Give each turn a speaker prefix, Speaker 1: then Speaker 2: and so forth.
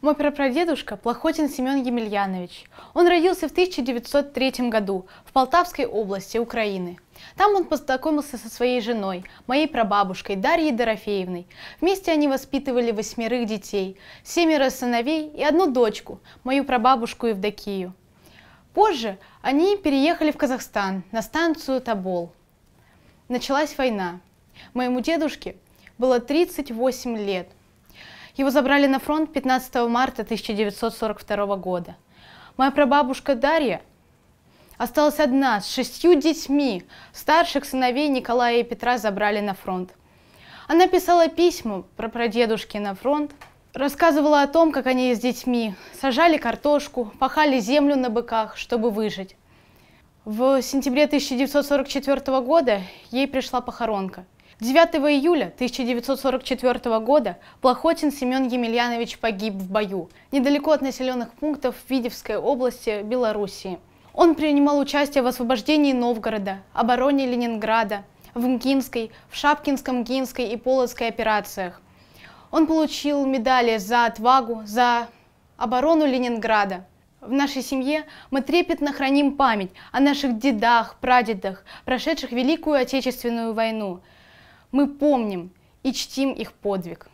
Speaker 1: Мой прапрадедушка – Плохотин Семен Емельянович. Он родился в 1903 году в Полтавской области Украины. Там он познакомился со своей женой, моей прабабушкой Дарьей Дорофеевной. Вместе они воспитывали восьмерых детей, семеро сыновей и одну дочку, мою прабабушку Евдокию. Позже они переехали в Казахстан на станцию Табол. Началась война. Моему дедушке было 38 лет. Его забрали на фронт 15 марта 1942 года. Моя прабабушка Дарья осталась одна с шестью детьми. Старших сыновей Николая и Петра забрали на фронт. Она писала письма про прадедушки на фронт, рассказывала о том, как они с детьми сажали картошку, пахали землю на быках, чтобы выжить. В сентябре 1944 года ей пришла похоронка – 9 июля 1944 года Плохотин Семен Емельянович погиб в бою, недалеко от населенных пунктов Видевской области Белоруссии. Он принимал участие в освобождении Новгорода, обороне Ленинграда, в Мкинской, в Шапкинском, Гинской и Полоцкой операциях. Он получил медали за отвагу, за оборону Ленинграда. В нашей семье мы трепетно храним память о наших дедах, прадедах, прошедших Великую Отечественную войну – мы помним и чтим их подвиг.